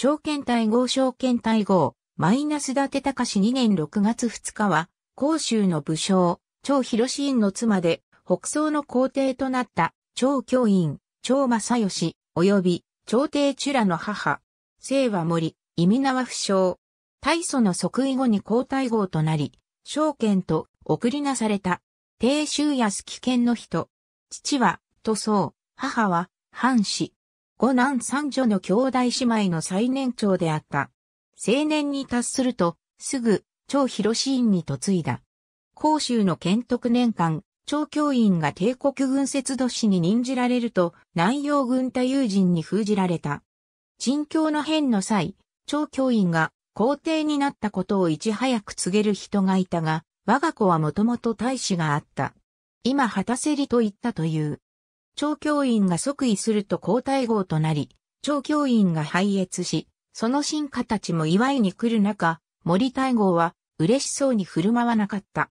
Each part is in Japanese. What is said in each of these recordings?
証券対号証券対号、マイナス立達高し2年6月2日は、甲州の武将、張広院の妻で、北宋の皇帝となった、張教員、張正義、及び、朝廷チュラの母、清は森、意味名は不詳。大祖の即位後に皇太后となり、証券と送りなされた、定州安危険の人。父は、塗装、母は、藩士。五男三女の兄弟姉妹の最年長であった。青年に達すると、すぐ、超広市院に嫁いだ。甲州の建徳年間、超教員が帝国軍節度士に任じられると、南洋軍太友人に封じられた。陳教の変の際、超教員が皇帝になったことをいち早く告げる人がいたが、我が子はもともと大使があった。今果たせりと言ったという。調教員が即位すると皇太后となり、調教員が拝謁し、その進化たちも祝いに来る中、森太后は嬉しそうに振る舞わなかった。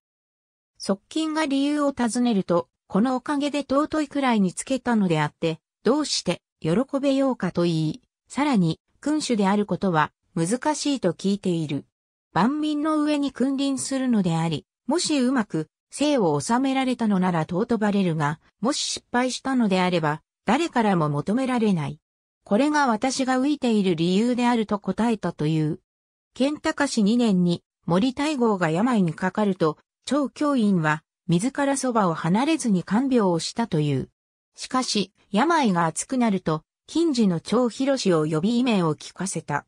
側近が理由を尋ねると、このおかげで尊いくらいにつけたのであって、どうして喜べようかと言い、さらに君主であることは難しいと聞いている。万民の上に君臨するのであり、もしうまく生を収められたのなら尊ばれるが、もし失敗したのであれば、誰からも求められない。これが私が浮いている理由であると答えたという。健カ氏2年に森大号が病にかかると、長教員は自らそばを離れずに看病をしたという。しかし、病が熱くなると、近時の長博氏を呼び異名を聞かせた。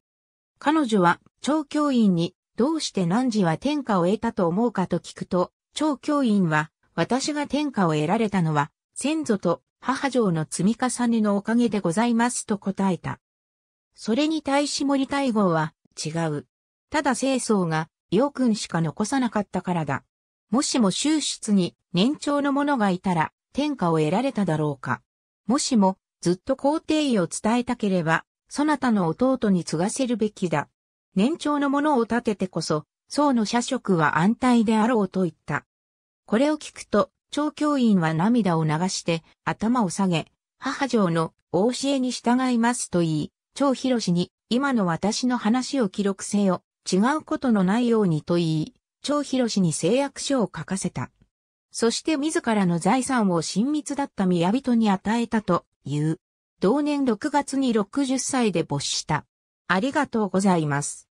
彼女は、長教員に、どうして何時は天下を得たと思うかと聞くと、長教員は、私が天下を得られたのは、先祖と母上の積み重ねのおかげでございますと答えた。それに対し森大号は、違う。ただ清掃が、陽君しか残さなかったからだ。もしも修室に年長の者がいたら、天下を得られただろうか。もしも、ずっと皇帝位を伝えたければ、そなたの弟に継がせるべきだ。年長の者を立ててこそ、僧の社職は安泰であろうと言った。これを聞くと、長教員は涙を流して頭を下げ、母上のお教えに従いますと言い、長広氏に今の私の話を記録せよ、違うことのないようにと言い、長広氏に誓約書を書かせた。そして自らの財産を親密だった宮人に与えたという。同年6月に60歳で没した。ありがとうございます。